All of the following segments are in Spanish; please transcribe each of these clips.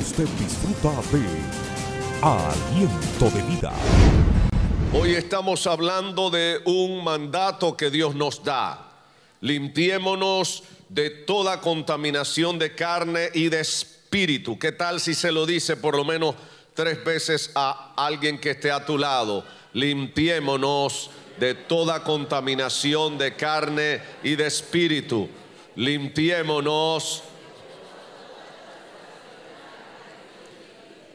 Usted disfruta de aliento de vida. Hoy estamos hablando de un mandato que Dios nos da. Limpiémonos de toda contaminación de carne y de espíritu. ¿Qué tal si se lo dice por lo menos tres veces a alguien que esté a tu lado? Limpiémonos de toda contaminación de carne y de espíritu. Limpiémonos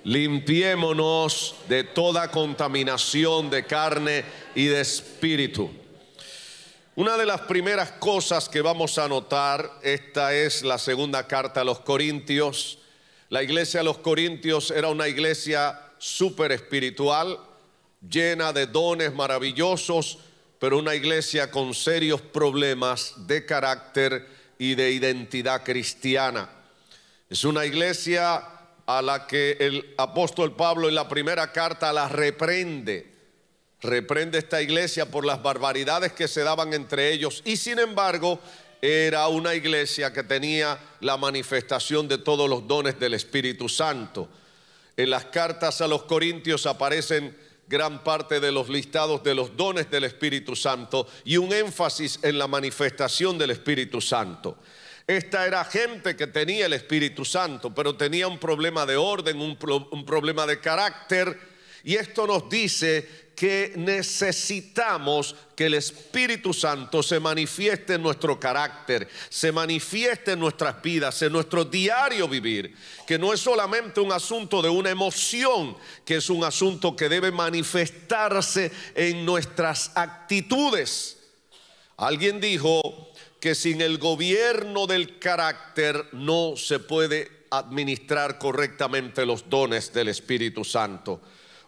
limpiémonos de toda contaminación de carne y de espíritu. Una de las primeras cosas que vamos a notar, esta es la segunda carta a los Corintios. La iglesia de los Corintios era una iglesia súper espiritual, llena de dones maravillosos, pero una iglesia con serios problemas de carácter y de identidad cristiana. Es una iglesia a la que el apóstol Pablo en la primera carta la reprende. Reprende esta iglesia por las barbaridades que se daban entre ellos y sin embargo era una iglesia que tenía la manifestación de todos los dones del Espíritu Santo. En las cartas a los Corintios aparecen gran parte de los listados de los dones del Espíritu Santo y un énfasis en la manifestación del Espíritu Santo. Esta era gente que tenía el Espíritu Santo, pero tenía un problema de orden, un, problema de carácter. Y esto nos dice que necesitamos que el Espíritu Santo se manifieste en nuestro carácter, se manifieste en nuestras vidas, en nuestro diario vivir, que no es solamente un asunto de una emoción, que es un asunto que debe manifestarse en nuestras actitudes. Alguien dijo, que sin el gobierno del carácter no se puede administrar correctamente los dones del Espíritu Santo.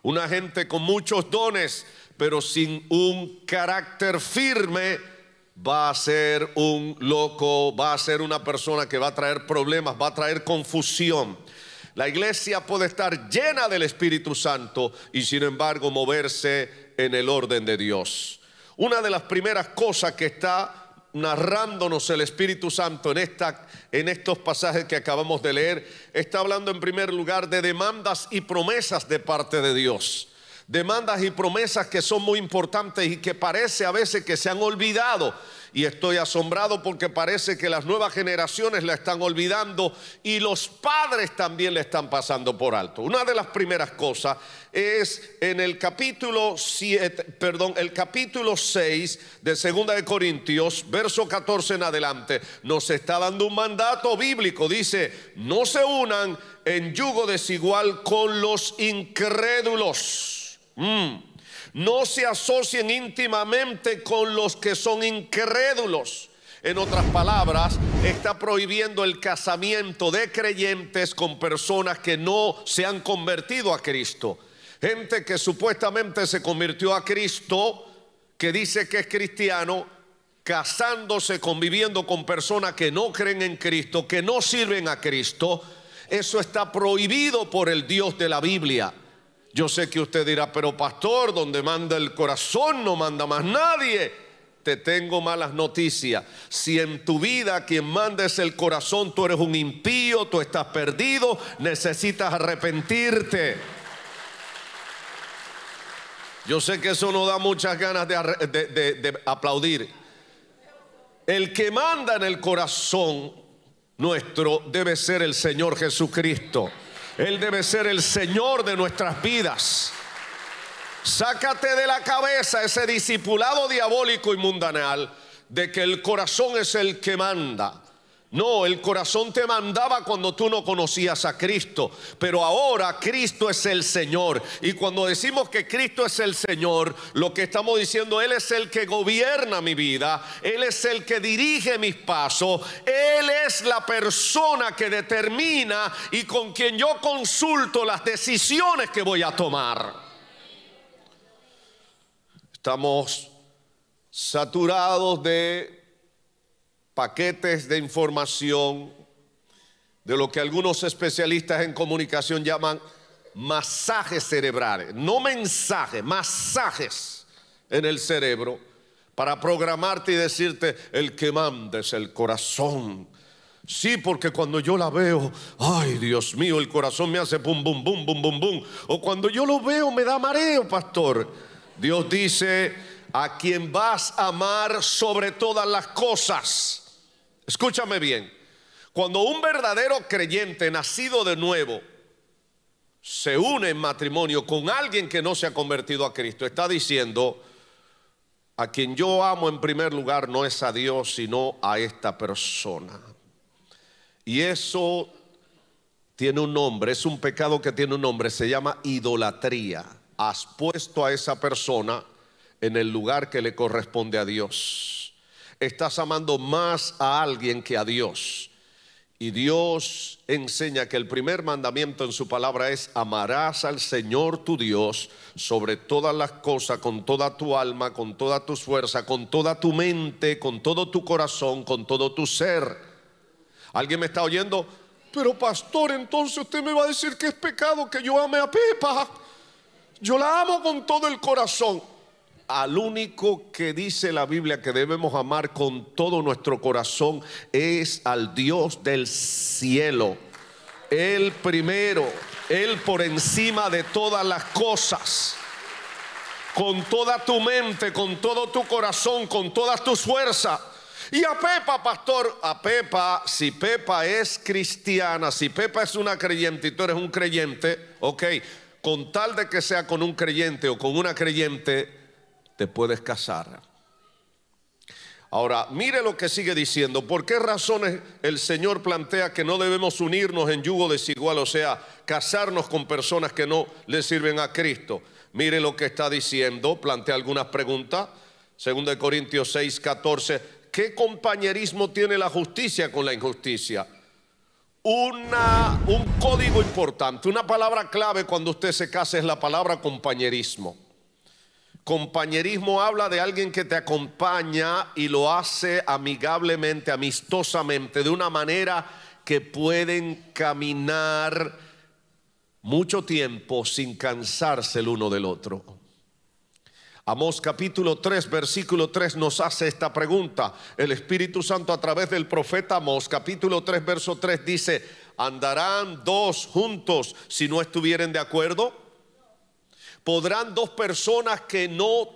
Una gente con muchos dones, pero sin un carácter firme, va a ser un loco, va a ser una persona que va a traer problemas, va a traer confusión. La iglesia puede estar llena del Espíritu Santo y sin embargo moverse en el orden de Dios. Una de las primeras cosas que está narrándonos el Espíritu Santo en, esta, en estos pasajes que acabamos de leer, está hablando en primer lugar de demandas y promesas de parte de Dios. Demandas y promesas que son muy importantes y que parece a veces que se han olvidado y estoy asombrado porque parece que las nuevas generaciones la están olvidando y los padres también la están pasando por alto. Una de las primeras cosas es en el capítulo 7, perdón, el capítulo 6 de Segunda de Corintios, verso 14 en adelante, nos está dando un mandato bíblico, dice, "No se unan en yugo desigual con los incrédulos." Mm. No se asocien íntimamente con los que son incrédulos. En otras palabras, está prohibiendo el casamiento de creyentes con personas que no se han convertido a Cristo. Gente que supuestamente se convirtió a Cristo, que dice que es cristiano, casándose, conviviendo con personas que no creen en Cristo, que no sirven a Cristo. Eso está prohibido por el Dios de la Biblia. Yo sé que usted dirá, pero pastor, donde manda el corazón no manda más nadie. Te tengo malas noticias. Si en tu vida quien manda es el corazón, tú eres un impío, tú estás perdido, necesitas arrepentirte. Yo sé que eso no da muchas ganas de, aplaudir. El que manda en el corazón nuestro debe ser el Señor Jesucristo. Él debe ser el Señor de nuestras vidas. Sácate de la cabeza ese discipulado diabólico y mundanal de que el corazón es el que manda. No, el corazón te mandaba cuando tú no conocías a Cristo, pero ahora Cristo es el Señor. Y cuando decimos que Cristo es el Señor, lo que estamos diciendo, Él es el que gobierna mi vida, Él es el que dirige mis pasos, Él es la persona que determina y con quien yo consulto las decisiones que voy a tomar. Estamos saturados de paquetes de información, de lo que algunos especialistas en comunicación llaman masajes cerebrales, no mensajes, masajes en el cerebro para programarte y decirte el que mandes el corazón. Sí, porque cuando yo la veo, ay Dios mío, el corazón me hace bum bum, bum, bum, bum, bum. O cuando yo lo veo me da mareo, pastor. Dios dice, a quien vas a amar sobre todas las cosas Escúchame bien. Cuando un verdadero creyente nacido de nuevo se une en matrimonio con alguien que no se ha convertido a Cristo, está diciendo, a quien yo amo en primer lugar no es a Dios, sino a esta persona. Y eso tiene un nombre, es un pecado que tiene un nombre, se llama idolatría. Has puesto a esa persona en el lugar que le corresponde a Dios estás amando más a alguien que a Dios. Y Dios enseña que el primer mandamiento en su palabra es, amarás al Señor tu Dios sobre todas las cosas, con toda tu alma, con toda tu fuerza, con toda tu mente, con todo tu corazón, con todo tu ser. ¿Alguien me está oyendo? Pero pastor, entonces usted me va a decir que es pecado que yo ame a Pepa. Yo la amo con todo el corazón al único que dice la Biblia que debemos amar con todo nuestro corazón es al Dios del cielo. El primero, El por encima de todas las cosas. Con toda tu mente, con todo tu corazón, con todas tus fuerzas. Y a Pepa, pastor, a Pepa, si Pepa es cristiana, si Pepa es una creyente y tú eres un creyente, ok, con tal de que sea con un creyente o con una creyente, te puedes casar. Ahora, mire lo que sigue diciendo. ¿Por qué razones el Señor plantea que no debemos unirnos en yugo desigual, o sea, casarnos con personas que no le sirven a Cristo? Mire lo que está diciendo, plantea algunas preguntas. Segundo de Corintios 6, 14. ¿Qué compañerismo tiene la justicia con la injusticia? un código importante, una palabra clave cuando usted se casa es la palabra compañerismo. Compañerismo habla de alguien que te acompaña y lo hace amigablemente, amistosamente, de una manera que pueden caminar mucho tiempo sin cansarse el uno del otro. Amós capítulo 3, versículo 3 nos hace esta pregunta. El Espíritu Santo a través del profeta Amós capítulo 3, verso 3 dice, ¿andarán dos juntos si no estuvieren de acuerdo? podrán dos personas que no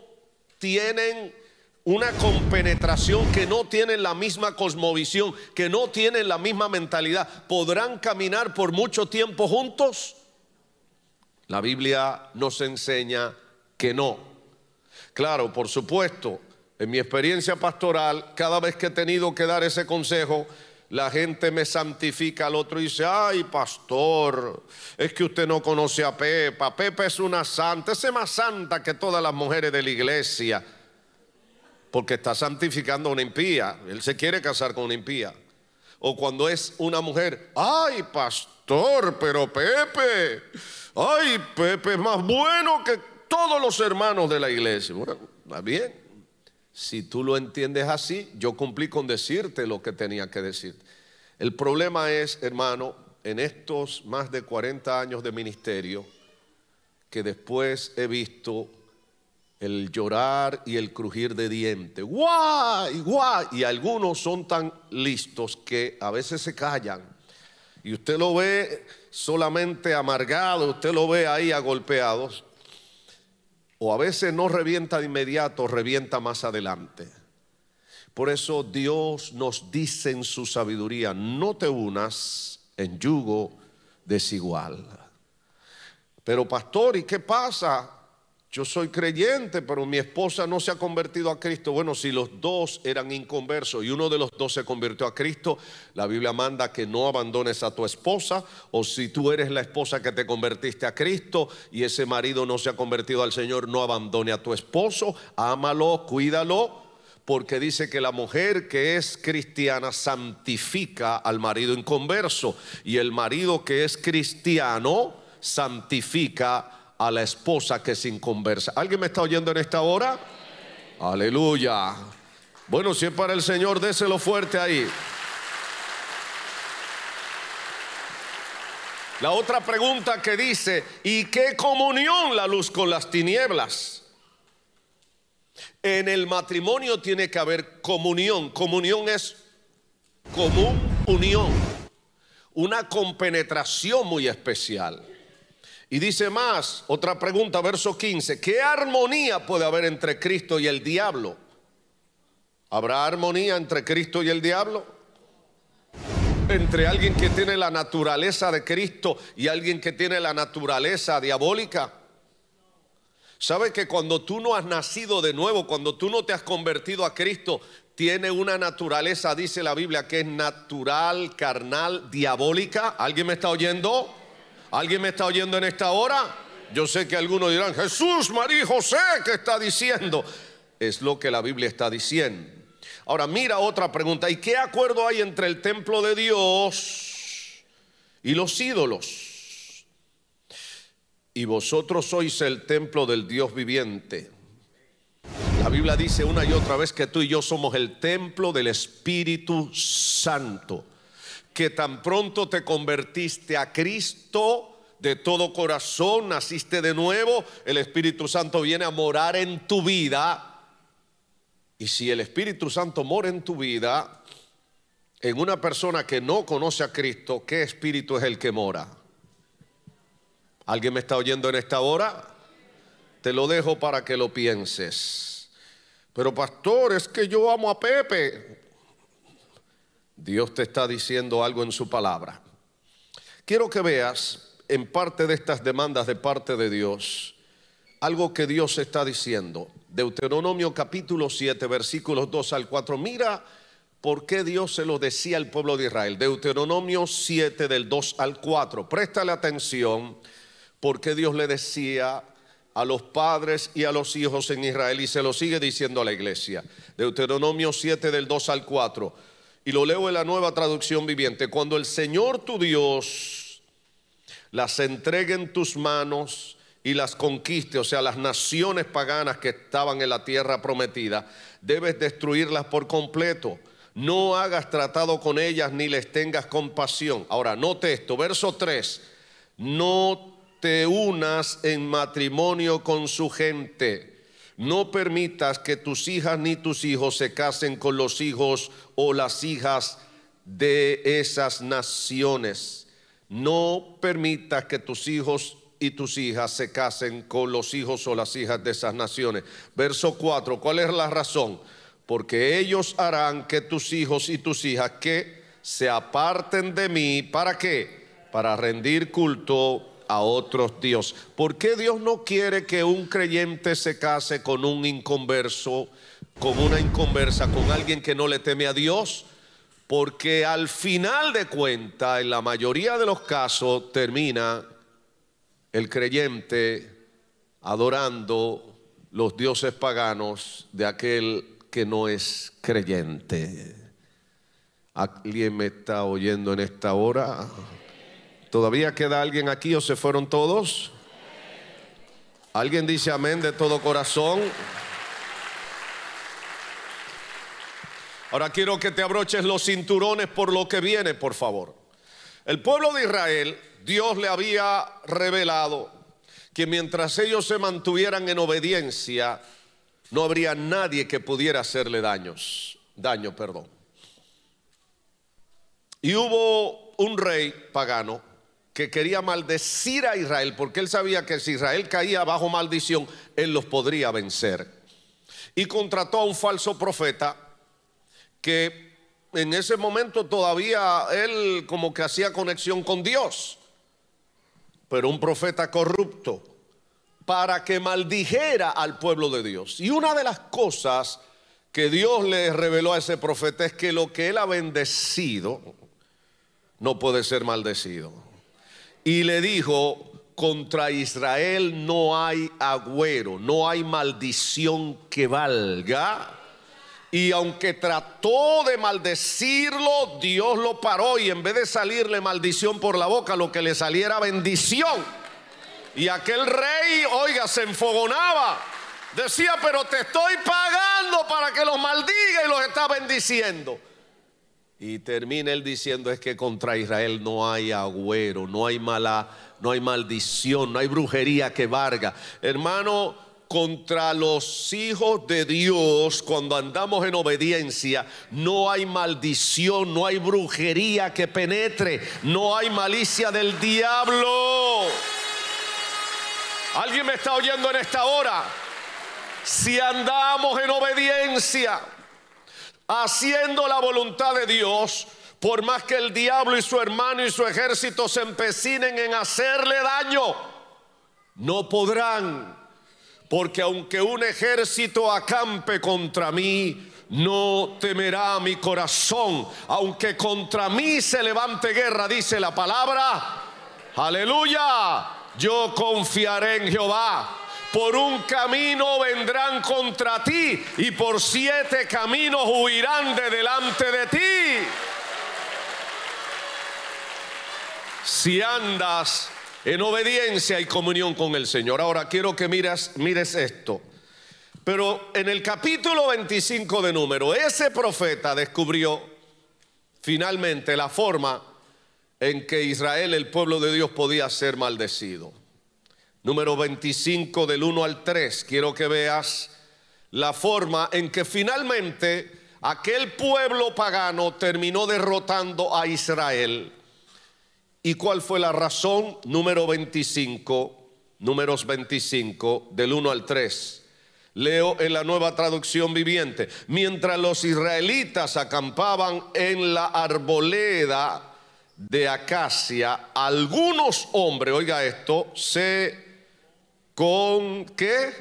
tienen una compenetración, que no tienen la misma cosmovisión, que no tienen la misma mentalidad, podrán caminar por mucho tiempo juntos? La Biblia nos enseña que no. Claro, por supuesto, en mi experiencia pastoral, cada vez que he tenido que dar ese consejo, la gente me santifica al otro y dice, ay pastor, es que usted no conoce a Pepa. Pepa es una santa, es más santa que todas las mujeres de la iglesia, porque está santificando a una impía. Él se quiere casar con una impía. O cuando es una mujer, ay pastor, pero Pepe, ay Pepe es más bueno que todos los hermanos de la iglesia. Bueno, está bien. Si tú lo entiendes así, yo cumplí con decirte lo que tenía que decir. El problema es, hermano, en estos más de 40 años de ministerio, que después he visto el llorar y el crujir de dientes. ¡Guay! ¡Guay! Y algunos son tan listos que a veces se callan. Y usted lo ve solamente amargado, usted lo ve ahí agolpeados o a veces no revienta de inmediato, revienta más adelante. Por eso Dios nos dice en su sabiduría, no te unas en yugo desigual. Pero pastor, ¿y qué pasa yo soy creyente, pero mi esposa no se ha convertido a Cristo. Bueno, si los dos eran inconversos y uno de los dos se convirtió a Cristo, la Biblia manda que no abandones a tu esposa. O si tú eres la esposa que te convertiste a Cristo y ese marido no se ha convertido al Señor, no abandone a tu esposo. Ámalo, cuídalo, porque dice que la mujer que es cristiana santifica al marido inconverso. Y el marido que es cristiano santifica a la esposa que sin conversa. ¿Alguien me está oyendo en esta hora? Aleluya. Bueno, si es para el Señor, déselo fuerte ahí. La otra pregunta que dice, ¿y qué comunión la luz con las tinieblas? En el matrimonio tiene que haber comunión. Comunión es común unión, una compenetración muy especial. Y dice más, otra pregunta, verso 15, ¿qué armonía puede haber entre Cristo y el diablo? ¿Habrá armonía entre Cristo y el diablo? Entre alguien que tiene la naturaleza de Cristo y alguien que tiene la naturaleza diabólica. ¿Sabe que cuando tú no has nacido de nuevo, cuando tú no te has convertido a Cristo, tiene una naturaleza, dice la Biblia, que es natural, carnal, diabólica? ¿Alguien me está oyendo? ¿Alguien me está oyendo en esta hora? Yo sé que algunos dirán, Jesús, María José, ¿qué está diciendo? Es lo que la Biblia está diciendo. Ahora mira otra pregunta. ¿Y qué acuerdo hay entre el templo de Dios y los ídolos? Y vosotros sois el templo del Dios viviente. La Biblia dice una y otra vez que tú y yo somos el templo del Espíritu Santo que tan pronto te convertiste a Cristo, de todo corazón, naciste de nuevo, el Espíritu Santo viene a morar en tu vida. Y si el Espíritu Santo mora en tu vida, en una persona que no conoce a Cristo, ¿qué espíritu es el que mora? ¿Alguien me está oyendo en esta hora? Te lo dejo para que lo pienses. Pero pastor, es que yo amo a Pepe. Dios te está diciendo algo en su palabra. Quiero que veas en parte de estas demandas de parte de Dios algo que Dios está diciendo. Deuteronomio capítulo 7 versículos 2 al 4. Mira por qué Dios se lo decía al pueblo de Israel. Deuteronomio 7 del 2 al 4. Préstale atención por qué Dios le decía a los padres y a los hijos en Israel y se lo sigue diciendo a la iglesia. Deuteronomio 7 del 2 al 4 y lo leo en la nueva traducción viviente, cuando el Señor tu Dios las entregue en tus manos y las conquiste, o sea, las naciones paganas que estaban en la tierra prometida, debes destruirlas por completo. No hagas tratado con ellas ni les tengas compasión. Ahora, note esto, verso 3, no te unas en matrimonio con su gente no permitas que tus hijas ni tus hijos se casen con los hijos o las hijas de esas naciones. No permitas que tus hijos y tus hijas se casen con los hijos o las hijas de esas naciones. Verso 4, ¿cuál es la razón? Porque ellos harán que tus hijos y tus hijas que se aparten de mí, ¿para qué? Para rendir culto a otros dios. ¿Por qué Dios no quiere que un creyente se case con un inconverso, con una inconversa, con alguien que no le teme a Dios? Porque al final de cuenta, en la mayoría de los casos, termina el creyente adorando los dioses paganos de aquel que no es creyente. ¿Alguien me está oyendo en esta hora? ¿Todavía queda alguien aquí o se fueron todos? ¿Alguien dice amén de todo corazón? Ahora quiero que te abroches los cinturones por lo que viene, por favor. El pueblo de Israel, Dios le había revelado que mientras ellos se mantuvieran en obediencia, no habría nadie que pudiera hacerle daños, daño, perdón. Y hubo un rey pagano que quería maldecir a Israel, porque él sabía que si Israel caía bajo maldición, él los podría vencer. Y contrató a un falso profeta que en ese momento todavía él como que hacía conexión con Dios, pero un profeta corrupto, para que maldijera al pueblo de Dios. Y una de las cosas que Dios le reveló a ese profeta es que lo que él ha bendecido no puede ser maldecido y le dijo, contra Israel no hay agüero, no hay maldición que valga. Y aunque trató de maldecirlo, Dios lo paró y en vez de salirle maldición por la boca, lo que le saliera bendición. Y aquel rey, oiga, se enfogonaba. Decía, pero te estoy pagando para que los maldiga y los está bendiciendo. Y termina él diciendo es que contra Israel no hay agüero, no hay mala, no hay maldición, no hay brujería que varga. Hermano, contra los hijos de Dios, cuando andamos en obediencia, no hay maldición, no hay brujería que penetre, no hay malicia del diablo. ¿Alguien me está oyendo en esta hora? Si andamos en obediencia, haciendo la voluntad de Dios, por más que el diablo y su hermano y su ejército se empecinen en hacerle daño, no podrán, porque aunque un ejército acampe contra mí, no temerá mi corazón, aunque contra mí se levante guerra, dice la palabra. Aleluya, yo confiaré en Jehová. Por un camino vendrán contra ti y por siete caminos huirán de delante de ti. Si andas en obediencia y comunión con el Señor. Ahora quiero que mires esto. Pero en el capítulo 25 de número, ese profeta descubrió finalmente la forma en que Israel, el pueblo de Dios, podía ser maldecido número 25 del 1 al 3. Quiero que veas la forma en que finalmente aquel pueblo pagano terminó derrotando a Israel. ¿Y cuál fue la razón? Número 25, números 25 del 1 al 3. Leo en la nueva traducción viviente. Mientras los israelitas acampaban en la arboleda de Acacia, algunos hombres, oiga esto, se ¿Con qué?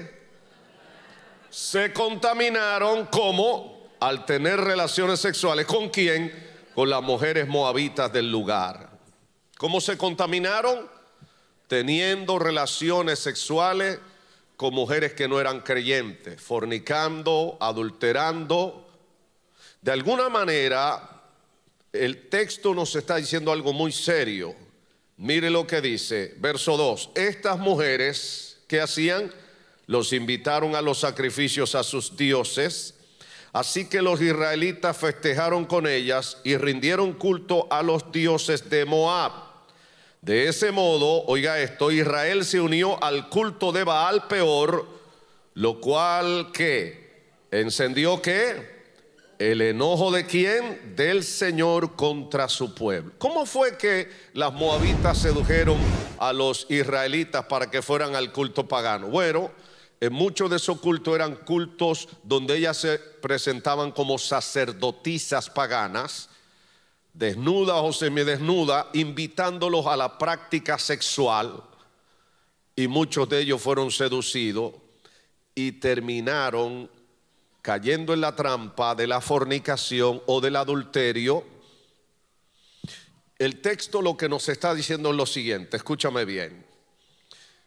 Se contaminaron como al tener relaciones sexuales. ¿Con quién? Con las mujeres moabitas del lugar. ¿Cómo se contaminaron? Teniendo relaciones sexuales con mujeres que no eran creyentes, fornicando, adulterando. De alguna manera, el texto nos está diciendo algo muy serio. Mire lo que dice, verso 2. Estas mujeres ¿Qué hacían? Los invitaron a los sacrificios a sus dioses. Así que los israelitas festejaron con ellas y rindieron culto a los dioses de Moab. De ese modo, oiga esto, Israel se unió al culto de Baal peor, lo cual que encendió que el enojo de quién? Del Señor contra su pueblo. ¿Cómo fue que las moabitas sedujeron a los israelitas para que fueran al culto pagano? Bueno, en muchos de esos cultos eran cultos donde ellas se presentaban como sacerdotisas paganas, desnudas o semidesnudas, invitándolos a la práctica sexual. Y muchos de ellos fueron seducidos y terminaron cayendo en la trampa de la fornicación o del adulterio, el texto lo que nos está diciendo es lo siguiente, escúchame bien.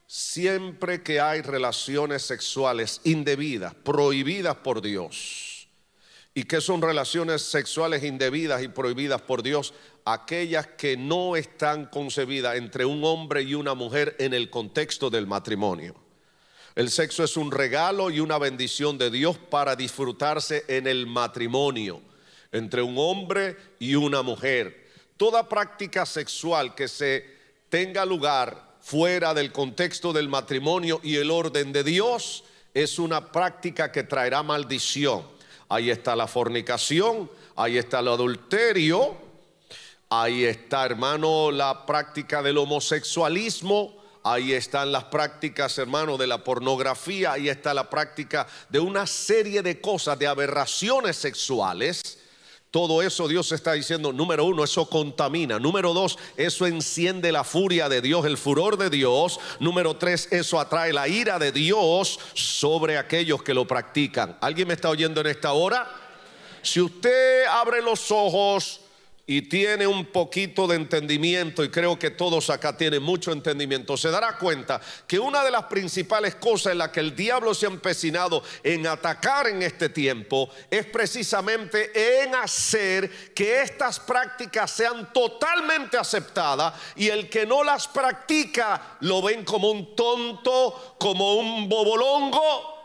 Siempre que hay relaciones sexuales indebidas, prohibidas por Dios, y que son relaciones sexuales indebidas y prohibidas por Dios, aquellas que no están concebidas entre un hombre y una mujer en el contexto del matrimonio. El sexo es un regalo y una bendición de Dios para disfrutarse en el matrimonio entre un hombre y una mujer. Toda práctica sexual que se tenga lugar fuera del contexto del matrimonio y el orden de Dios es una práctica que traerá maldición. Ahí está la fornicación, ahí está el adulterio, ahí está, hermano, la práctica del homosexualismo, Ahí están las prácticas, hermano, de la pornografía, ahí está la práctica de una serie de cosas, de aberraciones sexuales. Todo eso Dios está diciendo, número uno, eso contamina. Número dos, eso enciende la furia de Dios, el furor de Dios. Número tres, eso atrae la ira de Dios sobre aquellos que lo practican. ¿Alguien me está oyendo en esta hora? Si usted abre los ojos y tiene un poquito de entendimiento, y creo que todos acá tienen mucho entendimiento, se dará cuenta que una de las principales cosas en las que el diablo se ha empecinado en atacar en este tiempo es precisamente en hacer que estas prácticas sean totalmente aceptadas y el que no las practica lo ven como un tonto, como un bobolongo,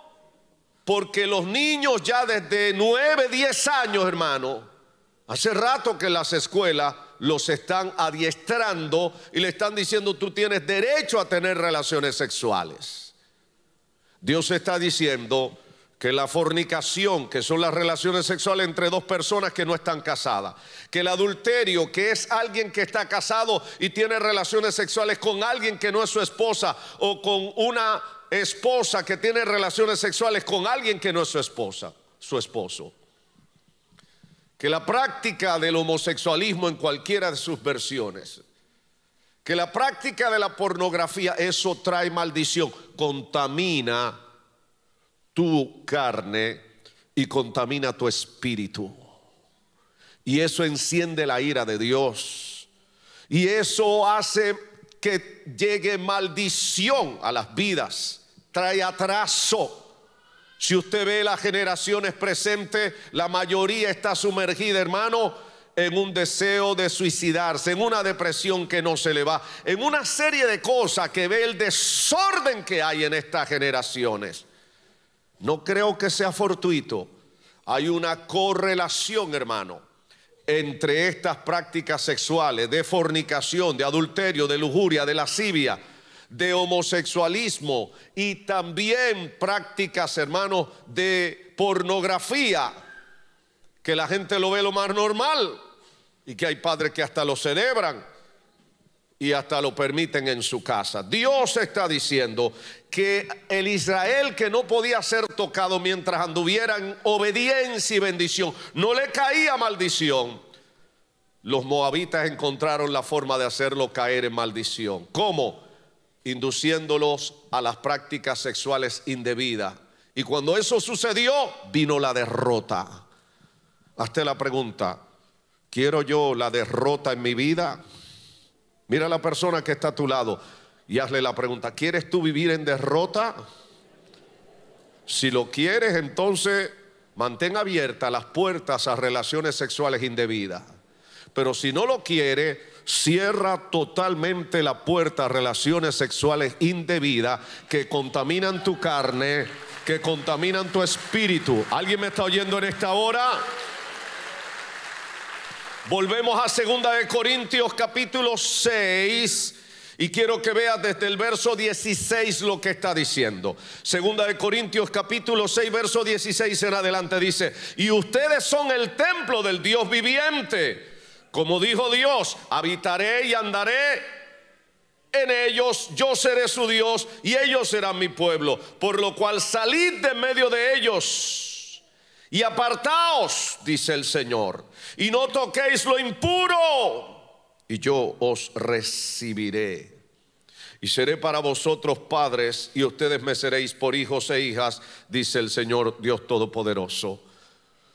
porque los niños ya desde 9, 10 años, hermano, Hace rato que las escuelas los están adiestrando y le están diciendo tú tienes derecho a tener relaciones sexuales. Dios está diciendo que la fornicación, que son las relaciones sexuales entre dos personas que no están casadas, que el adulterio, que es alguien que está casado y tiene relaciones sexuales con alguien que no es su esposa o con una esposa que tiene relaciones sexuales con alguien que no es su esposa, su esposo que la práctica del homosexualismo en cualquiera de sus versiones, que la práctica de la pornografía, eso trae maldición, contamina tu carne y contamina tu espíritu. Y eso enciende la ira de Dios. Y eso hace que llegue maldición a las vidas, trae atraso si usted ve las generaciones presentes, la mayoría está sumergida, hermano, en un deseo de suicidarse, en una depresión que no se le va, en una serie de cosas que ve el desorden que hay en estas generaciones. No creo que sea fortuito. Hay una correlación, hermano, entre estas prácticas sexuales de fornicación, de adulterio, de lujuria, de lascivia de homosexualismo y también prácticas, hermanos, de pornografía, que la gente lo ve lo más normal y que hay padres que hasta lo celebran y hasta lo permiten en su casa. Dios está diciendo que el Israel que no podía ser tocado mientras anduviera en obediencia y bendición, no le caía maldición. Los moabitas encontraron la forma de hacerlo caer en maldición. ¿Cómo? induciéndolos a las prácticas sexuales indebidas. Y cuando eso sucedió, vino la derrota. Hazte la pregunta, ¿quiero yo la derrota en mi vida? Mira a la persona que está a tu lado y hazle la pregunta, ¿quieres tú vivir en derrota? Si lo quieres, entonces mantén abiertas las puertas a relaciones sexuales indebidas. Pero si no lo quieres, cierra totalmente la puerta a relaciones sexuales indebidas que contaminan tu carne, que contaminan tu espíritu. ¿Alguien me está oyendo en esta hora? Volvemos a 2 Corintios capítulo 6. Y quiero que veas desde el verso 16 lo que está diciendo. Segunda de Corintios capítulo 6, verso 16 en adelante dice, y ustedes son el templo del Dios viviente. Como dijo Dios, habitaré y andaré en ellos, yo seré su Dios y ellos serán mi pueblo. Por lo cual salid de medio de ellos y apartaos, dice el Señor, y no toquéis lo impuro, y yo os recibiré. Y seré para vosotros padres y ustedes me seréis por hijos e hijas, dice el Señor Dios Todopoderoso.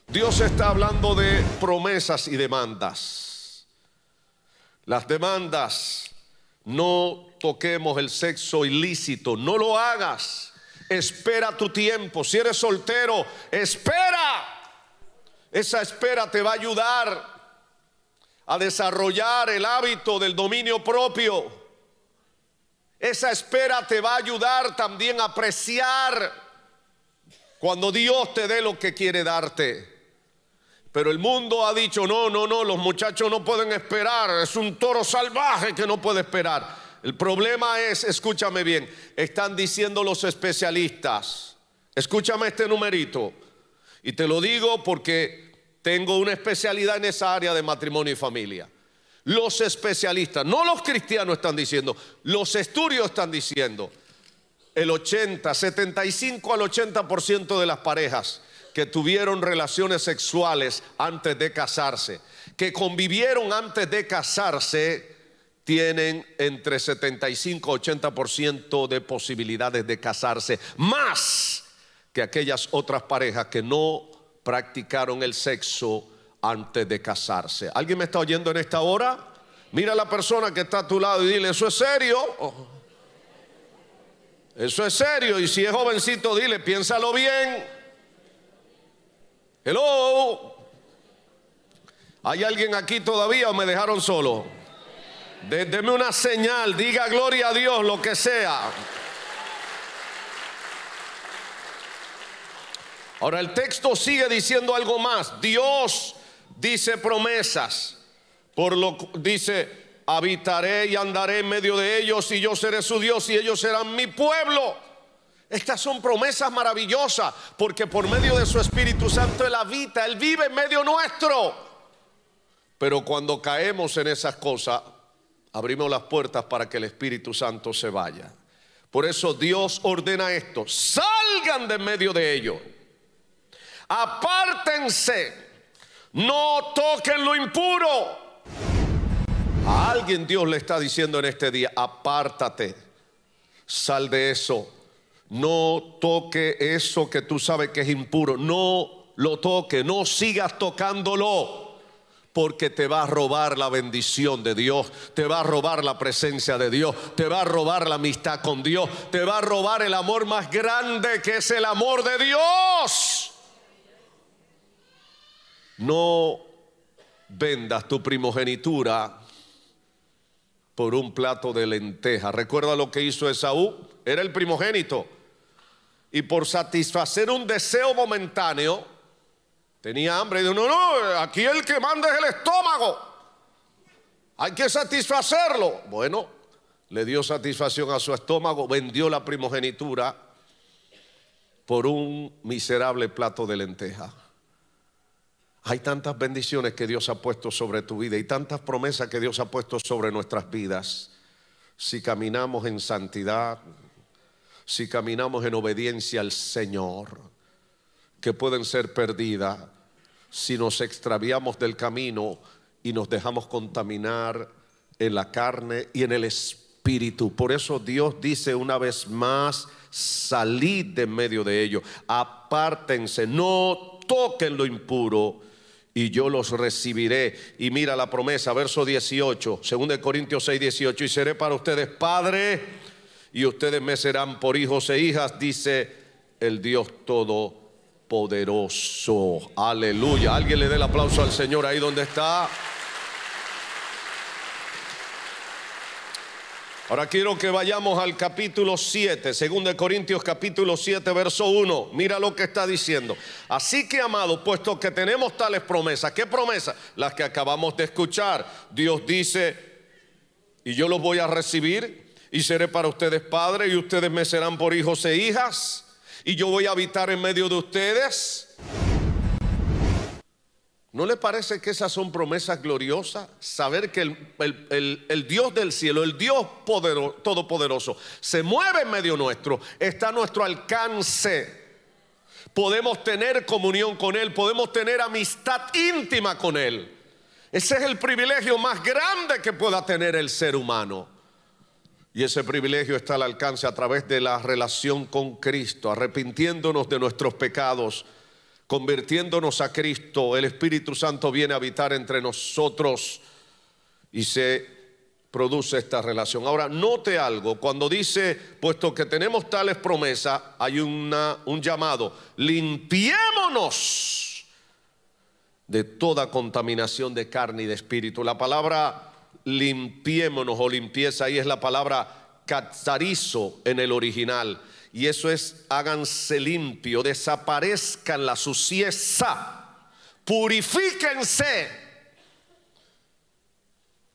Dios está hablando de promesas y demandas. Las demandas, no toquemos el sexo ilícito, no lo hagas, espera tu tiempo. Si eres soltero, espera. Esa espera te va a ayudar a desarrollar el hábito del dominio propio. Esa espera te va a ayudar también a apreciar cuando Dios te dé lo que quiere darte. Pero el mundo ha dicho, no, no, no, los muchachos no pueden esperar, es un toro salvaje que no puede esperar. El problema es, escúchame bien, están diciendo los especialistas, escúchame este numerito, y te lo digo porque tengo una especialidad en esa área de matrimonio y familia. Los especialistas, no los cristianos están diciendo, los estudios están diciendo, el 80, 75 al 80% de las parejas que tuvieron relaciones sexuales antes de casarse, que convivieron antes de casarse, tienen entre 75 y 80% de posibilidades de casarse, más que aquellas otras parejas que no practicaron el sexo antes de casarse. ¿Alguien me está oyendo en esta hora? Mira a la persona que está a tu lado y dile, ¿eso es serio? Eso es serio. Y si es jovencito, dile, piénsalo bien. Hello. ¿Hay alguien aquí todavía o me dejaron solo? deme una señal, diga gloria a Dios, lo que sea. Ahora el texto sigue diciendo algo más. Dios dice promesas. Por lo dice, habitaré y andaré en medio de ellos y yo seré su Dios y ellos serán mi pueblo. Estas son promesas maravillosas porque por medio de su Espíritu Santo Él habita, Él vive en medio nuestro. Pero cuando caemos en esas cosas, abrimos las puertas para que el Espíritu Santo se vaya. Por eso Dios ordena esto. Salgan de medio de ello Apártense. No toquen lo impuro. A alguien Dios le está diciendo en este día, apártate. Sal de eso no toque eso que tú sabes que es impuro, no lo toque, no sigas tocándolo porque te va a robar la bendición de Dios, te va a robar la presencia de Dios, te va a robar la amistad con Dios, te va a robar el amor más grande que es el amor de Dios. No vendas tu primogenitura por un plato de lenteja. Recuerda lo que hizo Esaú, era el primogénito y por satisfacer un deseo momentáneo, tenía hambre y dijo, no, no, aquí el que manda es el estómago. Hay que satisfacerlo. Bueno, le dio satisfacción a su estómago, vendió la primogenitura por un miserable plato de lenteja. Hay tantas bendiciones que Dios ha puesto sobre tu vida y tantas promesas que Dios ha puesto sobre nuestras vidas. Si caminamos en santidad, si caminamos en obediencia al Señor, que pueden ser perdidas si nos extraviamos del camino y nos dejamos contaminar en la carne y en el espíritu. Por eso Dios dice una vez más, salid de medio de ellos, apártense, no toquen lo impuro y yo los recibiré. Y mira la promesa, verso 18, 2 Corintios 6, 18, y seré para ustedes padre y ustedes me serán por hijos e hijas, dice el Dios Todopoderoso. Aleluya. Alguien le dé el aplauso al Señor ahí donde está. Ahora quiero que vayamos al capítulo 7, de Corintios capítulo 7, verso 1. Mira lo que está diciendo. Así que, amado, puesto que tenemos tales promesas, ¿qué promesas? Las que acabamos de escuchar. Dios dice, y yo los voy a recibir y seré para ustedes padre y ustedes me serán por hijos e hijas y yo voy a habitar en medio de ustedes. ¿No le parece que esas son promesas gloriosas? Saber que el, Dios del cielo, el Dios todopoderoso, se mueve en medio nuestro, está a nuestro alcance. Podemos tener comunión con Él, podemos tener amistad íntima con Él. Ese es el privilegio más grande que pueda tener el ser humano. Y ese privilegio está al alcance a través de la relación con Cristo, arrepintiéndonos de nuestros pecados, convirtiéndonos a Cristo. El Espíritu Santo viene a habitar entre nosotros y se produce esta relación. Ahora, note algo, cuando dice, puesto que tenemos tales promesas, hay un llamado, limpiémonos de toda contaminación de carne y de espíritu. La palabra limpiémonos o limpieza, ahí es la palabra catarizo en el original. Y eso es háganse limpio, desaparezcan la suciedad, purifíquense.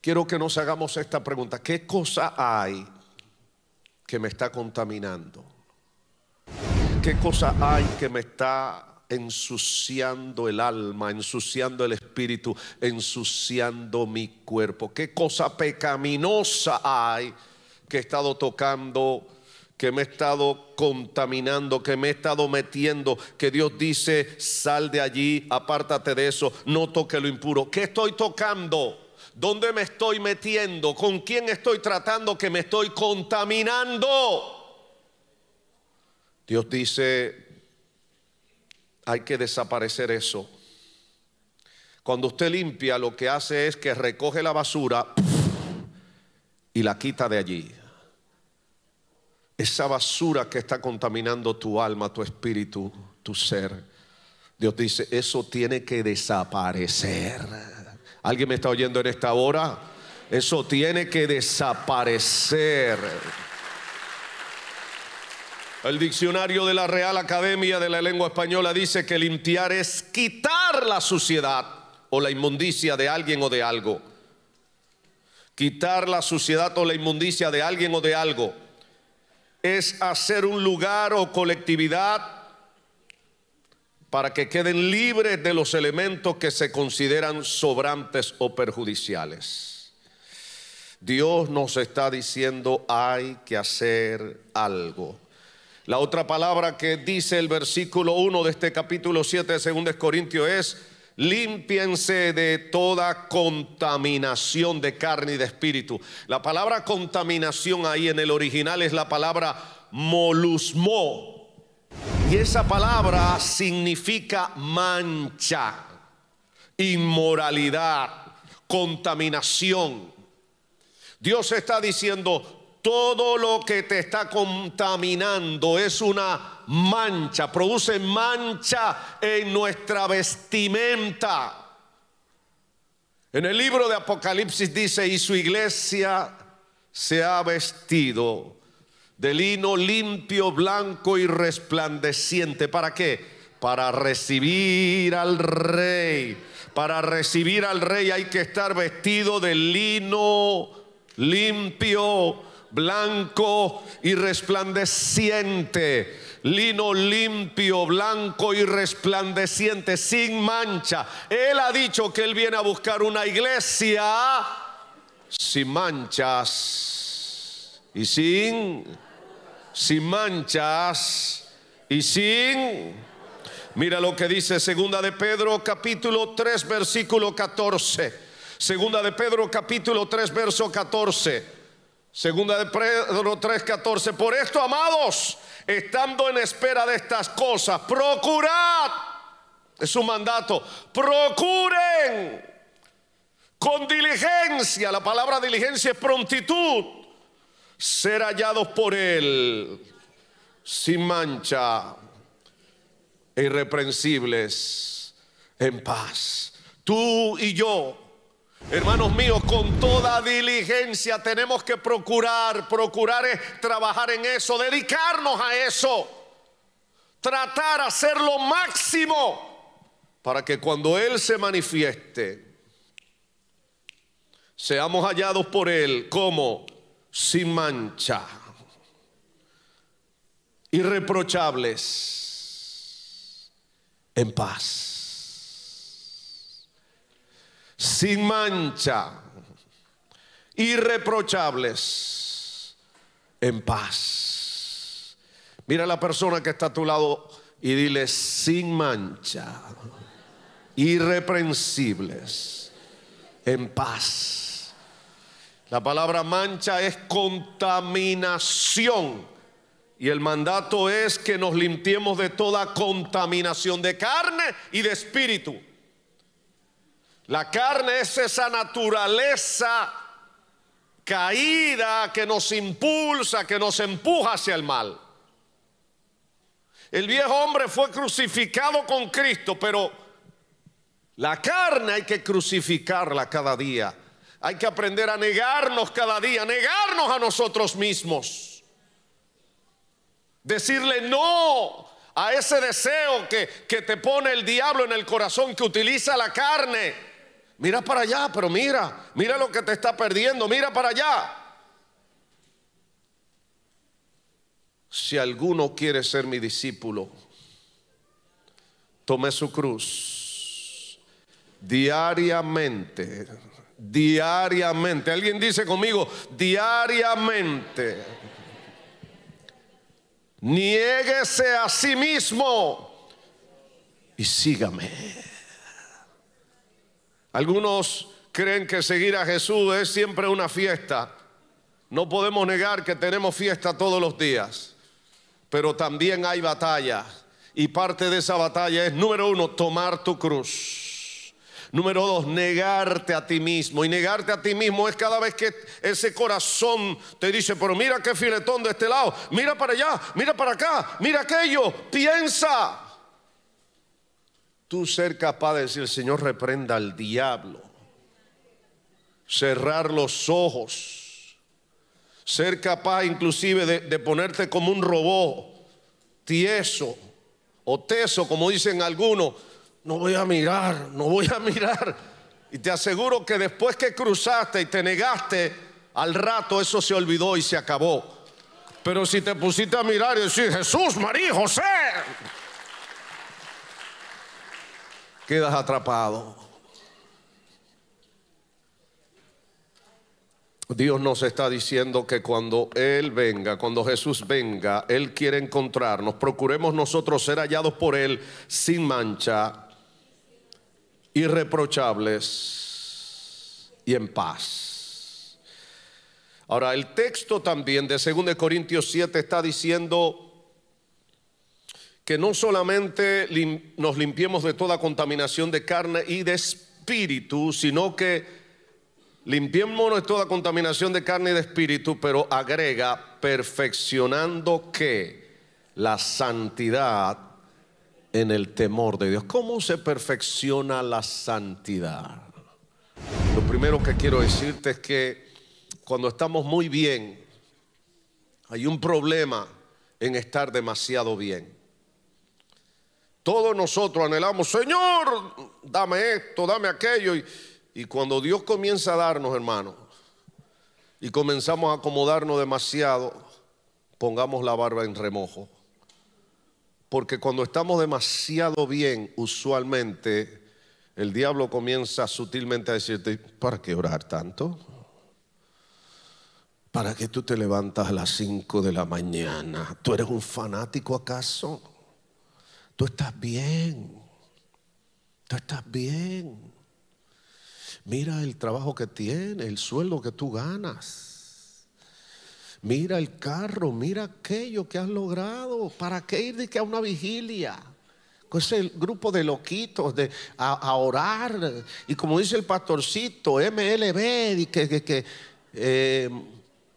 Quiero que nos hagamos esta pregunta, ¿qué cosa hay que me está contaminando? ¿Qué cosa hay que me está ensuciando el alma, ensuciando el espíritu, ensuciando mi cuerpo. ¿Qué cosa pecaminosa hay que he estado tocando? que me he estado contaminando, que me he estado metiendo, que Dios dice, sal de allí, apártate de eso, no toque lo impuro. ¿Qué estoy tocando? ¿Dónde me estoy metiendo? ¿Con quién estoy tratando que me estoy contaminando? Dios dice, hay que desaparecer eso. Cuando usted limpia, lo que hace es que recoge la basura y la quita de allí. Esa basura que está contaminando tu alma, tu espíritu, tu ser. Dios dice, eso tiene que desaparecer. ¿Alguien me está oyendo en esta hora? Eso tiene que desaparecer. El diccionario de la Real Academia de la Lengua Española dice que limpiar es quitar la suciedad o la inmundicia de alguien o de algo. Quitar la suciedad o la inmundicia de alguien o de algo es hacer un lugar o colectividad para que queden libres de los elementos que se consideran sobrantes o perjudiciales. Dios nos está diciendo hay que hacer algo. La otra palabra que dice el versículo 1 de este capítulo 7 de 2 Corintios es, limpiense de toda contaminación de carne y de espíritu. La palabra contaminación ahí en el original es la palabra molusmo. Y esa palabra significa mancha, inmoralidad, contaminación. Dios está diciendo, todo lo que te está contaminando es una mancha, produce mancha en nuestra vestimenta. En el libro de Apocalipsis dice, y su iglesia se ha vestido de lino limpio, blanco y resplandeciente. ¿Para qué? Para recibir al rey. Para recibir al rey hay que estar vestido de lino limpio blanco y resplandeciente, lino limpio, blanco y resplandeciente, sin mancha. Él ha dicho que Él viene a buscar una iglesia sin manchas y sin, sin manchas y sin... Mira lo que dice segunda de Pedro capítulo 3 versículo 14. Segunda de Pedro capítulo 3 verso 14. Segunda de Pedro 3:14. Por esto, amados, estando en espera de estas cosas, procurad, es un mandato, procuren con diligencia, la palabra diligencia es prontitud, ser hallados por Él sin mancha, E irreprensibles, en paz. Tú y yo Hermanos míos, con toda diligencia tenemos que procurar, procurar es trabajar en eso, dedicarnos a eso, tratar hacer lo máximo para que cuando Él se manifieste, seamos hallados por Él como sin mancha, irreprochables, en paz sin mancha, irreprochables, en paz. Mira a la persona que está a tu lado y dile, sin mancha, irreprensibles, en paz. La palabra mancha es contaminación. Y el mandato es que nos limpiemos de toda contaminación de carne y de espíritu. La carne es esa naturaleza caída que nos impulsa, que nos empuja hacia el mal. El viejo hombre fue crucificado con Cristo, pero la carne hay que crucificarla cada día. Hay que aprender a negarnos cada día, negarnos a nosotros mismos. Decirle no a ese deseo que, que te pone el diablo en el corazón que utiliza la carne Mira para allá, pero mira, mira lo que te está perdiendo, mira para allá. Si alguno quiere ser mi discípulo, tome su cruz diariamente, diariamente. Alguien dice conmigo, diariamente. Niéguese a sí mismo y sígame. Algunos creen que seguir a Jesús es siempre una fiesta. No podemos negar que tenemos fiesta todos los días, pero también hay batalla. Y parte de esa batalla es, número uno, tomar tu cruz. Número dos, negarte a ti mismo. Y negarte a ti mismo es cada vez que ese corazón te dice, pero mira qué filetón de este lado, mira para allá, mira para acá, mira aquello, piensa tú ser capaz de decir, el Señor, reprenda al diablo. Cerrar los ojos. Ser capaz inclusive de, de ponerte como un robot, tieso o teso, como dicen algunos. No voy a mirar, no voy a mirar. Y te aseguro que después que cruzaste y te negaste, al rato eso se olvidó y se acabó. Pero si te pusiste a mirar y decir, Jesús, María, José, quedas atrapado. Dios nos está diciendo que cuando Él venga, cuando Jesús venga, Él quiere encontrarnos. Procuremos nosotros ser hallados por Él sin mancha, irreprochables y en paz. Ahora, el texto también de 2 Corintios 7 está diciendo que no solamente nos limpiemos de toda contaminación de carne y de espíritu, sino que limpiémonos de toda contaminación de carne y de espíritu, pero agrega perfeccionando que la santidad en el temor de Dios. ¿Cómo se perfecciona la santidad? Lo primero que quiero decirte es que cuando estamos muy bien, hay un problema en estar demasiado bien. Todos nosotros anhelamos, Señor, dame esto, dame aquello. Y, cuando Dios comienza a darnos, hermano, y comenzamos a acomodarnos demasiado, pongamos la barba en remojo. Porque cuando estamos demasiado bien, usualmente el diablo comienza sutilmente a decirte, ¿para qué orar tanto? ¿Para qué tú te levantas a las 5 de la mañana? ¿Tú eres un fanático acaso? Tú estás bien. Tú estás bien. Mira el trabajo que tienes, el sueldo que tú ganas. Mira el carro, mira aquello que has logrado. ¿Para qué ir de que a una vigilia? Con pues ese grupo de loquitos de, a, orar. Y como dice el pastorcito, MLB, y que, eh,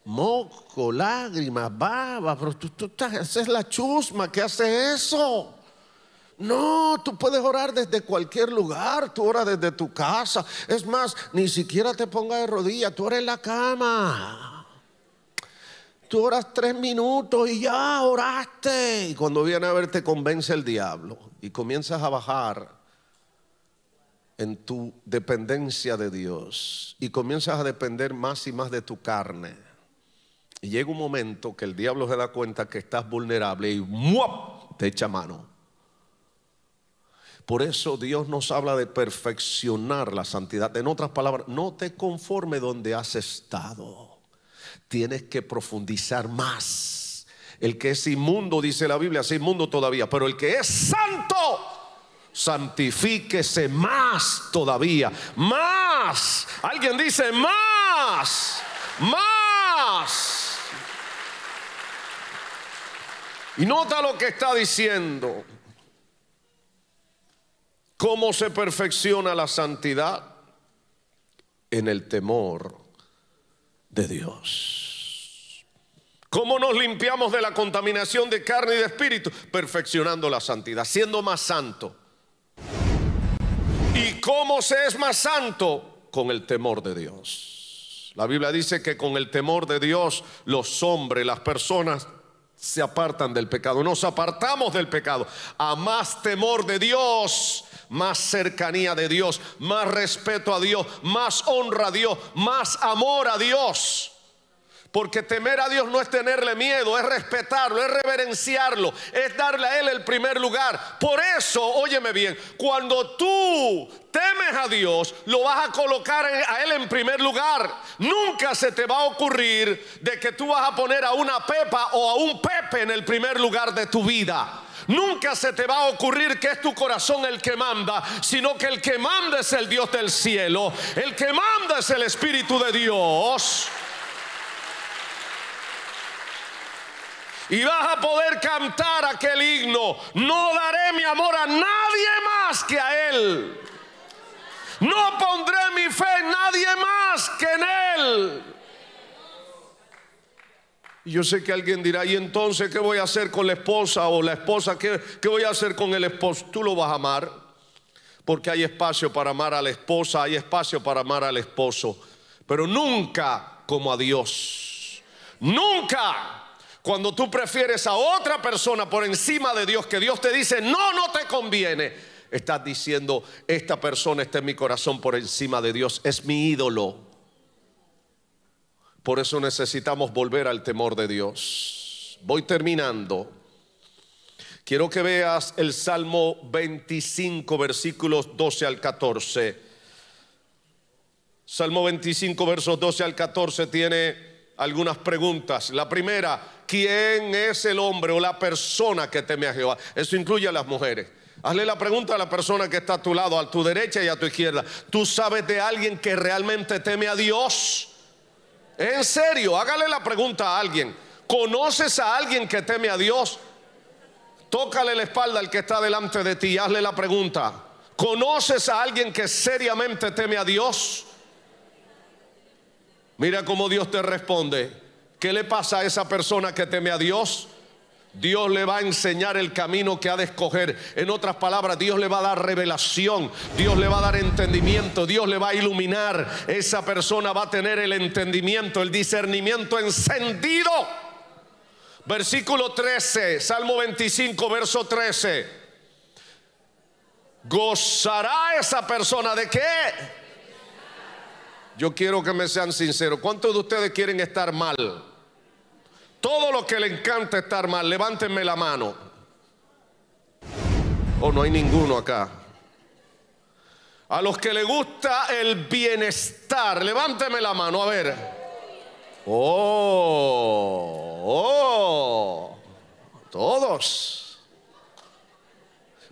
moco, lágrimas, baba. Pero tú, tú estás, la chusma que hace eso. No, tú puedes orar desde cualquier lugar, tú oras desde tu casa. Es más, ni siquiera te pongas de rodillas, tú oras en la cama. Tú oras tres minutos y ya oraste. Y cuando viene a ver te convence el diablo y comienzas a bajar en tu dependencia de Dios y comienzas a depender más y más de tu carne. Y llega un momento que el diablo se da cuenta que estás vulnerable y te echa mano. Por eso Dios nos habla de perfeccionar la santidad. En otras palabras, no te conforme donde has estado. Tienes que profundizar más. El que es inmundo, dice la Biblia, es inmundo todavía, pero el que es santo, santifíquese más todavía. Más. Alguien dice más. Más. Y nota lo que está diciendo. ¿Cómo se perfecciona la santidad? En el temor de Dios. ¿Cómo nos limpiamos de la contaminación de carne y de espíritu? Perfeccionando la santidad, siendo más santo. ¿Y cómo se es más santo? Con el temor de Dios. La Biblia dice que con el temor de Dios los hombres, las personas se apartan del pecado. Nos apartamos del pecado. A más temor de Dios, más cercanía de Dios, más respeto a Dios, más honra a Dios, más amor a Dios. Porque temer a Dios no es tenerle miedo, es respetarlo, es reverenciarlo, es darle a Él el primer lugar. Por eso, óyeme bien, cuando tú temes a Dios, lo vas a colocar a Él en primer lugar. Nunca se te va a ocurrir de que tú vas a poner a una Pepa o a un Pepe en el primer lugar de tu vida. Nunca se te va a ocurrir que es tu corazón el que manda, sino que el que manda es el Dios del cielo. El que manda es el Espíritu de Dios. y vas a poder cantar aquel himno. No daré mi amor a nadie más que a Él. No pondré mi fe en nadie más que en Él. Y yo sé que alguien dirá, ¿y entonces qué voy a hacer con la esposa o la esposa? ¿Qué, qué voy a hacer con el esposo? Tú lo vas a amar, porque hay espacio para amar a la esposa, hay espacio para amar al esposo, pero nunca como a Dios. Nunca cuando tú prefieres a otra persona por encima de Dios, que Dios te dice, no, no te conviene, estás diciendo, esta persona está en mi corazón por encima de Dios, es mi ídolo. Por eso necesitamos volver al temor de Dios. Voy terminando. Quiero que veas el Salmo 25, versículos 12 al 14. Salmo 25, versos 12 al 14 tiene algunas preguntas. La primera, ¿quién es el hombre o la persona que teme a Jehová? Eso incluye a las mujeres. Hazle la pregunta a la persona que está a tu lado, a tu derecha y a tu izquierda. ¿Tú sabes de alguien que realmente teme a Dios? En serio, hágale la pregunta a alguien. ¿Conoces a alguien que teme a Dios? Tócale la espalda al que está delante de ti y hazle la pregunta. ¿Conoces a alguien que seriamente teme a Dios? Mira cómo Dios te responde. ¿Qué le pasa a esa persona que teme a Dios? Dios le va a enseñar el camino que ha de escoger. En otras palabras, Dios le va a dar revelación, Dios le va a dar entendimiento, Dios le va a iluminar. Esa persona va a tener el entendimiento, el discernimiento encendido. Versículo 13, Salmo 25, verso 13. Gozará esa persona de qué? Yo quiero que me sean sinceros. ¿Cuántos de ustedes quieren estar mal? Todo lo que le encanta estar mal, levántenme la mano. Oh, no hay ninguno acá. A los que le gusta el bienestar, levánteme la mano, a ver. Oh, oh, todos.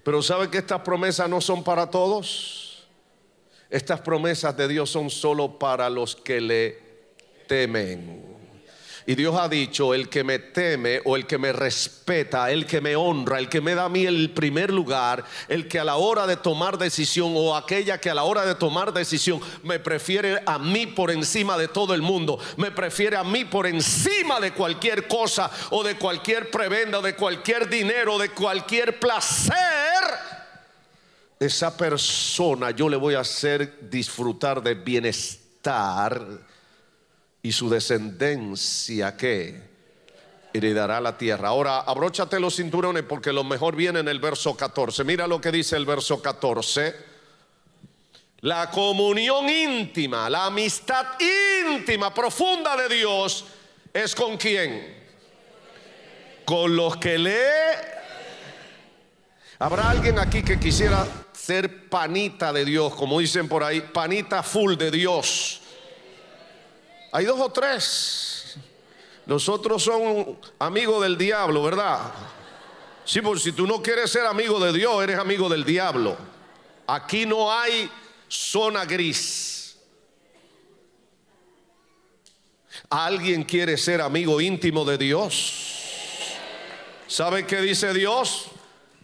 Pero ¿sabe que estas promesas no son para todos? Estas promesas de Dios son solo para los que le temen. Y Dios ha dicho, el que me teme o el que me respeta, el que me honra, el que me da a mí el primer lugar, el que a la hora de tomar decisión o aquella que a la hora de tomar decisión me prefiere a mí por encima de todo el mundo, me prefiere a mí por encima de cualquier cosa o de cualquier prebenda o de cualquier dinero de cualquier placer esa persona yo le voy a hacer disfrutar de bienestar y su descendencia que heredará la tierra. Ahora, abróchate los cinturones porque lo mejor viene en el verso 14. Mira lo que dice el verso 14. La comunión íntima, la amistad íntima, profunda de Dios, es con quién? Con los que lee ¿Habrá alguien aquí que quisiera ser panita de Dios, como dicen por ahí, panita full de Dios. Hay dos o tres. Nosotros son amigos del diablo, ¿verdad? Sí, porque si tú no quieres ser amigo de Dios, eres amigo del diablo. Aquí no hay zona gris. ¿Alguien quiere ser amigo íntimo de Dios? ¿Sabe qué dice Dios?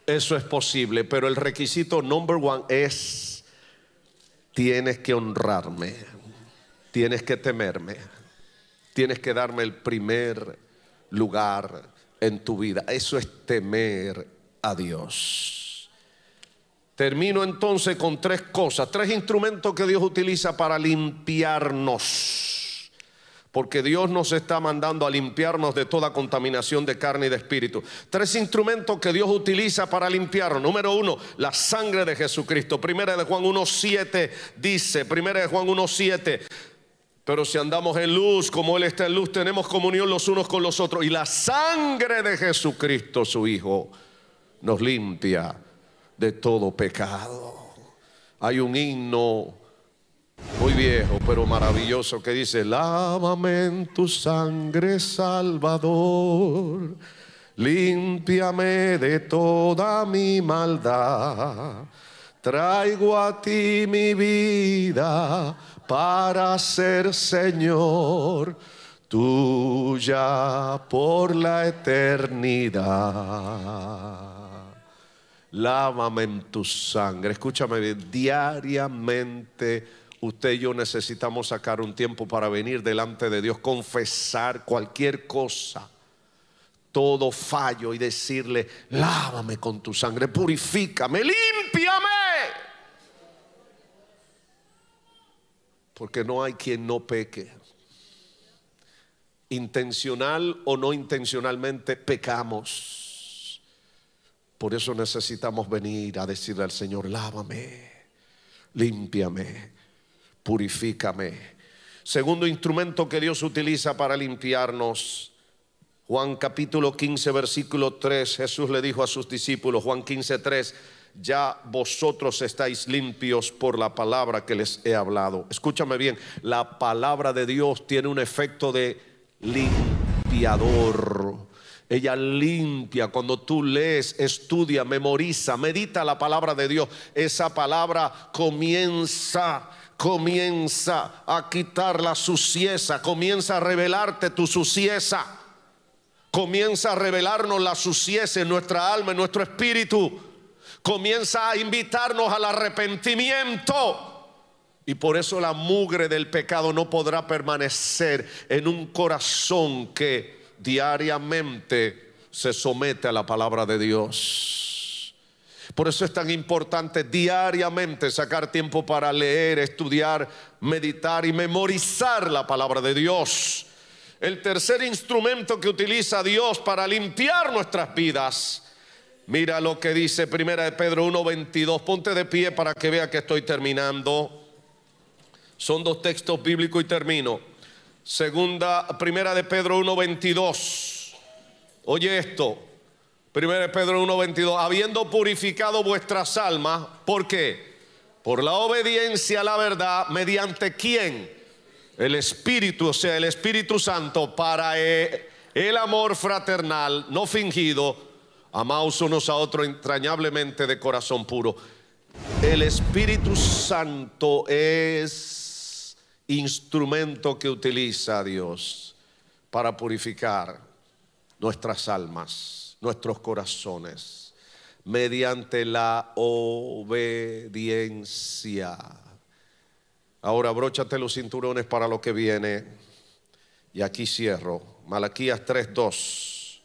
Eso es posible, pero el requisito number one es, tienes que honrarme, tienes que temerme, tienes que darme el primer lugar en tu vida. Eso es temer a Dios. Termino entonces con tres cosas, tres instrumentos que Dios utiliza para limpiarnos porque Dios nos está mandando a limpiarnos de toda contaminación de carne y de espíritu. Tres instrumentos que Dios utiliza para limpiarnos. Número uno, la sangre de Jesucristo. Primera de Juan 1.7 dice, primera de Juan 1.7. Pero si andamos en luz, como Él está en luz, tenemos comunión los unos con los otros. Y la sangre de Jesucristo, su Hijo, nos limpia de todo pecado. Hay un himno muy viejo, pero maravilloso, que dice, lávame en tu sangre, Salvador, limpiame de toda mi maldad, traigo a ti mi vida para ser Señor tuya por la eternidad. Lávame en tu sangre, escúchame bien, diariamente usted y yo necesitamos sacar un tiempo para venir delante de Dios, confesar cualquier cosa, todo fallo y decirle, lávame con tu sangre, purifícame, límpiame. Porque no hay quien no peque. Intencional o no intencionalmente pecamos. Por eso necesitamos venir a decirle al Señor, lávame, límpiame purifícame. Segundo instrumento que Dios utiliza para limpiarnos. Juan capítulo 15, versículo 3, Jesús le dijo a sus discípulos, Juan 15, 3, ya vosotros estáis limpios por la palabra que les he hablado. Escúchame bien, la palabra de Dios tiene un efecto de limpiador ella limpia. Cuando tú lees, estudia, memoriza, medita la palabra de Dios, esa palabra comienza comienza a quitar la suciedad, comienza a revelarte tu suciedad, comienza a revelarnos la suciedad en nuestra alma, en nuestro espíritu, comienza a invitarnos al arrepentimiento. Y por eso la mugre del pecado no podrá permanecer en un corazón que diariamente se somete a la palabra de Dios. Por eso es tan importante diariamente sacar tiempo para leer, estudiar, meditar y memorizar la palabra de Dios. El tercer instrumento que utiliza Dios para limpiar nuestras vidas. Mira lo que dice Primera de Pedro 1:22. Ponte de pie para que vea que estoy terminando. Son dos textos bíblicos y termino. Segunda, primera de Pedro 1:22. Oye esto. Primera de Pedro 1:22. Habiendo purificado vuestras almas, ¿por qué? Por la obediencia a la verdad, mediante quién? El Espíritu, o sea, el Espíritu Santo, para e, el amor fraternal, no fingido, amaos unos a otros entrañablemente de corazón puro. El Espíritu Santo es instrumento que utiliza Dios para purificar nuestras almas, nuestros corazones, mediante la obediencia. Ahora abróchate los cinturones para lo que viene. Y aquí cierro. Malaquías 3.2.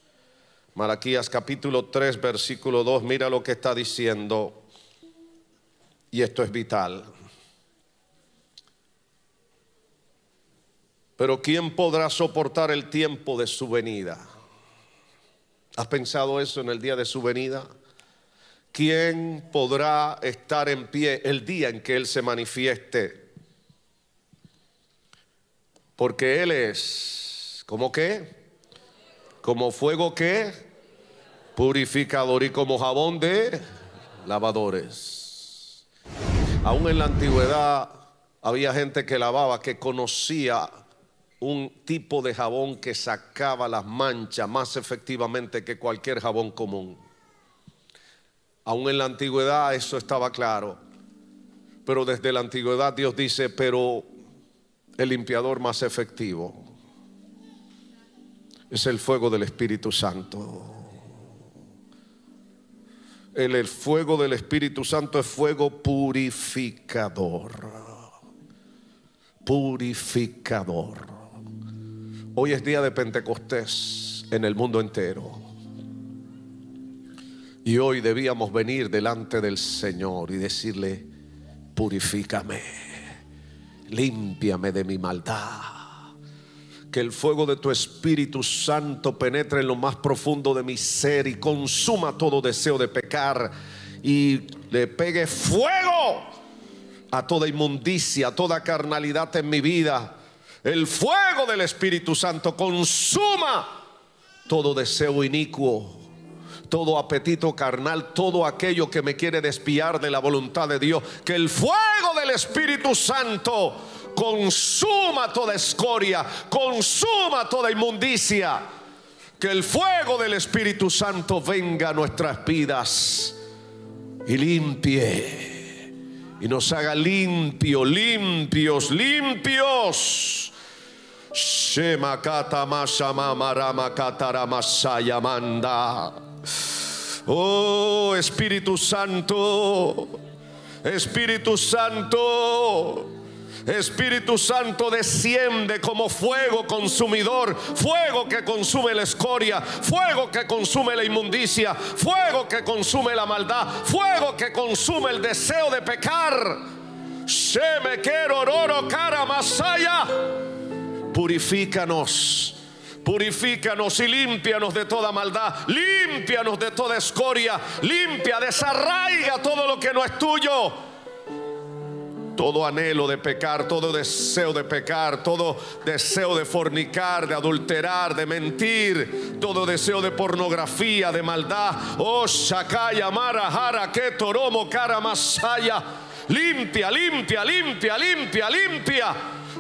Malaquías capítulo 3, versículo 2. Mira lo que está diciendo. Y esto es vital. Pero ¿quién podrá soportar el tiempo de su venida? ¿Has pensado eso en el día de su venida? ¿Quién podrá estar en pie el día en que Él se manifieste? Porque Él es, ¿como qué? Como fuego que purificador y como jabón de lavadores. Aún en la antigüedad había gente que lavaba, que conocía un tipo de jabón que sacaba las manchas más efectivamente que cualquier jabón común. Aún en la antigüedad eso estaba claro, pero desde la antigüedad Dios dice, pero el limpiador más efectivo es el fuego del Espíritu Santo. El, el, fuego del Espíritu Santo es fuego purificador. Purificador. Hoy es día de Pentecostés en el mundo entero. Y hoy debíamos venir delante del Señor y decirle, purifícame, límpiame de mi maldad que el fuego de tu Espíritu Santo penetre en lo más profundo de mi ser y consuma todo deseo de pecar y le pegue fuego a toda inmundicia, a toda carnalidad en mi vida el fuego del Espíritu Santo consuma todo deseo inicuo, todo apetito carnal, todo aquello que me quiere despiar de la voluntad de Dios. Que el fuego del Espíritu Santo consuma toda escoria, consuma toda inmundicia. Que el fuego del Espíritu Santo venga a nuestras vidas y limpie. Y nos haga limpio, limpios, limpios Shema manda. Oh Espíritu Santo, Espíritu Santo, Espíritu Santo desciende como fuego consumidor, fuego que consume la escoria, fuego que consume la inmundicia, fuego que consume la maldad, fuego que consume el deseo de pecar. Se me quiero masaya purifícanos. Purifícanos y límpianos de toda maldad, límpianos de toda escoria, limpia, desarraiga todo lo que no es tuyo. Todo anhelo de pecar, todo deseo de pecar, todo deseo de fornicar, de adulterar, de mentir, todo deseo de pornografía, de maldad. Oh, Shakaya, Mara, Jara, Ketoromo, Masaya, Limpia, limpia, limpia, limpia, limpia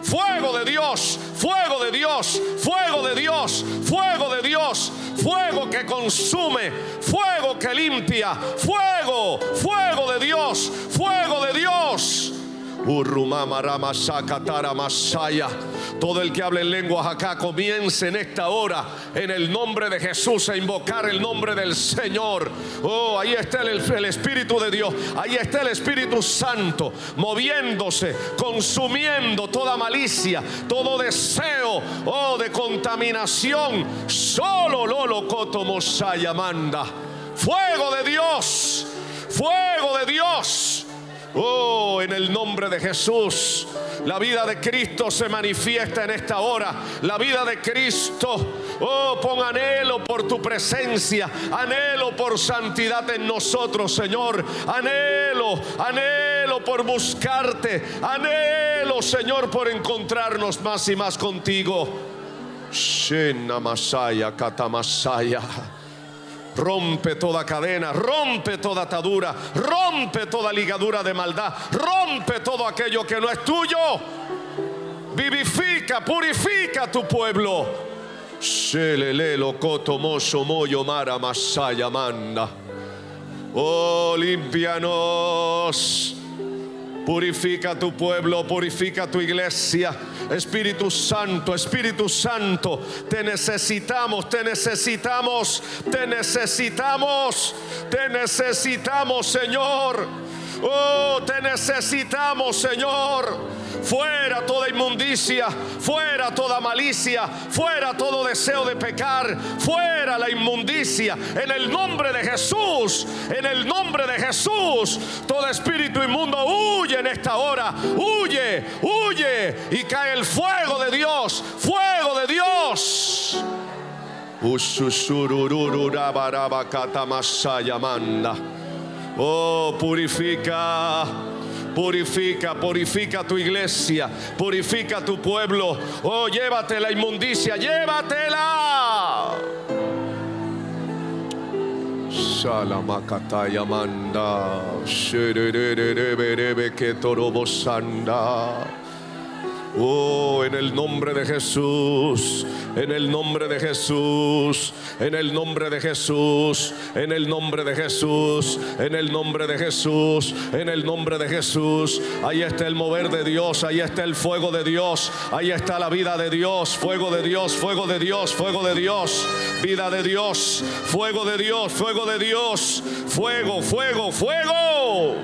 fuego de Dios, fuego de Dios, fuego de Dios, fuego de Dios, fuego que consume, fuego que limpia, fuego, fuego de Dios, fuego de Dios. Todo el que hable en lenguas acá comience en esta hora en el nombre de Jesús a invocar el nombre del Señor. Oh, ahí está el, Espíritu de Dios. Ahí está el Espíritu Santo moviéndose, consumiendo toda malicia, todo deseo, oh, de contaminación. Solo Lolo Cotomosaya manda. Fuego de Dios. Fuego de Dios Oh, en el nombre de Jesús. La vida de Cristo se manifiesta en esta hora. La vida de Cristo. Oh, pon anhelo por tu presencia. Anhelo por santidad en nosotros, Señor. Anhelo, anhelo por buscarte. Anhelo, Señor, por encontrarnos más y más contigo. Shena Masaya, Katamasaya. Rompe toda cadena, rompe toda atadura, rompe toda ligadura de maldad, rompe todo aquello que no es tuyo. Vivifica, purifica tu pueblo. Oh, Purifica tu pueblo, purifica tu iglesia. Espíritu Santo, Espíritu Santo, te necesitamos, te necesitamos, te necesitamos, te necesitamos, Señor. Oh, te necesitamos, Señor. Fuera toda inmundicia, fuera toda malicia, fuera todo deseo de pecar, fuera la inmundicia. En el nombre de Jesús, en el nombre de Jesús, todo espíritu inmundo huye en esta hora, huye, huye y cae el fuego de Dios, fuego de Dios. manda. Oh, purifica. Purifica, purifica tu iglesia, purifica tu pueblo. Oh, llévate la inmundicia, llévatela. Salamakataya manda, Oh, en el nombre de Jesús, en el nombre de Jesús, en el nombre de Jesús, en el nombre de Jesús, en el nombre de Jesús, en el nombre de Jesús. Ahí está el mover de Dios, ahí está el fuego de Dios, ahí está la vida de Dios, fuego de Dios, fuego de Dios, fuego de Dios, vida de Dios, fuego de Dios, fuego de Dios, fuego, fuego, fuego.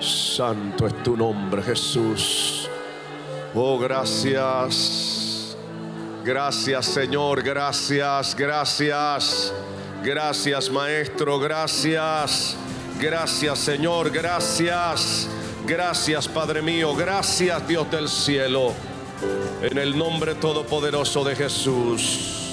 Santo es tu nombre, Jesús. Oh, gracias. Gracias Señor, gracias, gracias. Gracias Maestro, gracias. Gracias Señor, gracias. Gracias Padre mío, gracias Dios del cielo. En el nombre todopoderoso de Jesús.